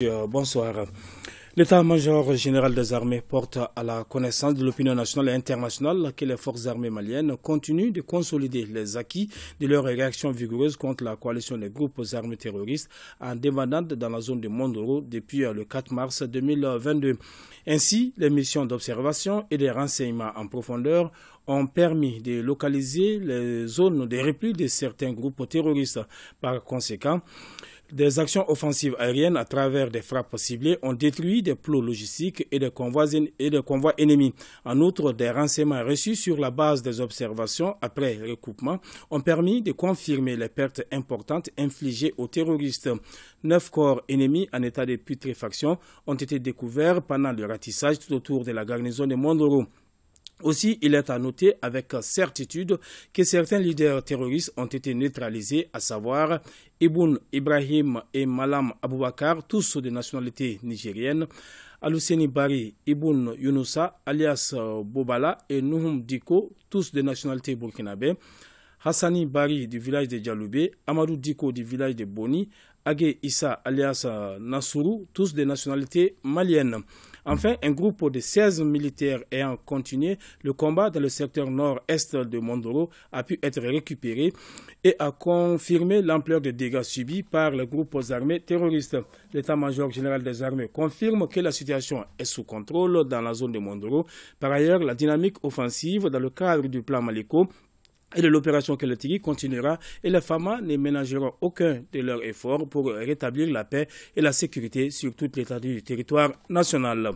Euh, bonsoir. L'état-major général des armées porte à la connaissance de l'opinion nationale et internationale que les forces armées maliennes continuent de consolider les acquis de leur réaction vigoureuse contre la coalition des groupes armés terroristes en demandant dans la zone de Mondoro depuis le 4 mars 2022. Ainsi, les missions d'observation et des renseignements en profondeur ont permis de localiser les zones de repli de certains groupes terroristes. Par conséquent, des actions offensives aériennes à travers des frappes ciblées ont détruit plots logistiques et de convois, convois ennemis. En outre, des renseignements reçus sur la base des observations après recoupement ont permis de confirmer les pertes importantes infligées aux terroristes. Neuf corps ennemis en état de putréfaction ont été découverts pendant le ratissage tout autour de la garnison de Mondoro. Aussi, il est à noter avec certitude que certains leaders terroristes ont été neutralisés, à savoir Ibn Ibrahim et Malam Aboubakar, tous de nationalité nigérienne, Aluseni Bari, Ibn Yunusa, alias euh, Bobala et Nuhum Diko, tous de nationalité burkinabé, Hassani Bari du village de Djaloubé, Amadou Diko du village de Boni, Age Issa, alias euh, Nasuru, tous de nationalité malienne. Enfin, un groupe de 16 militaires ayant continué le combat dans le secteur nord-est de Mondoro a pu être récupéré et a confirmé l'ampleur des dégâts subis par le groupe armés terroristes. L'état-major général des armées confirme que la situation est sous contrôle dans la zone de Mondoro. Par ailleurs, la dynamique offensive dans le cadre du plan Maliko et l'opération Keletigi continuera et les FAMA ne ménageront aucun de leurs efforts pour rétablir la paix et la sécurité sur toute l'étendue du territoire national.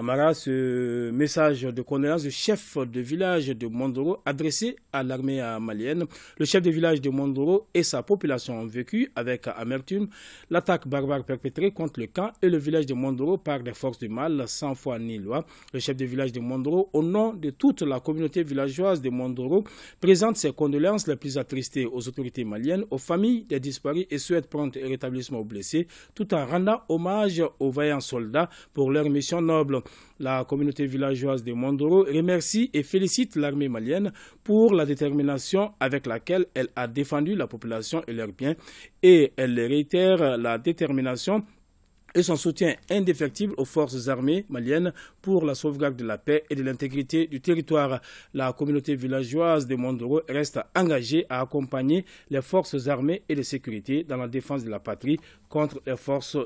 Amara, ce message de condoléances du chef de village de Mondoro adressé à l'armée malienne. Le chef de village de Mondoro et sa population ont vécu avec amertume l'attaque barbare perpétrée contre le camp et le village de Mondoro par des forces du mal sans foi ni loi. Le chef de village de Mondoro, au nom de toute la communauté villageoise de Mondoro, présente ses condoléances les plus attristées aux autorités maliennes, aux familles des disparus et souhaite prendre rétablissement aux blessés tout en rendant hommage aux vaillants soldats pour leur mission noble. La communauté villageoise de Mondoro remercie et félicite l'armée malienne pour la détermination avec laquelle elle a défendu la population et leurs biens et elle réitère la détermination et son soutien indéfectible aux forces armées maliennes pour la sauvegarde de la paix et de l'intégrité du territoire. La communauté villageoise de Mondoro reste engagée à accompagner les forces armées et de sécurité dans la défense de la patrie contre les forces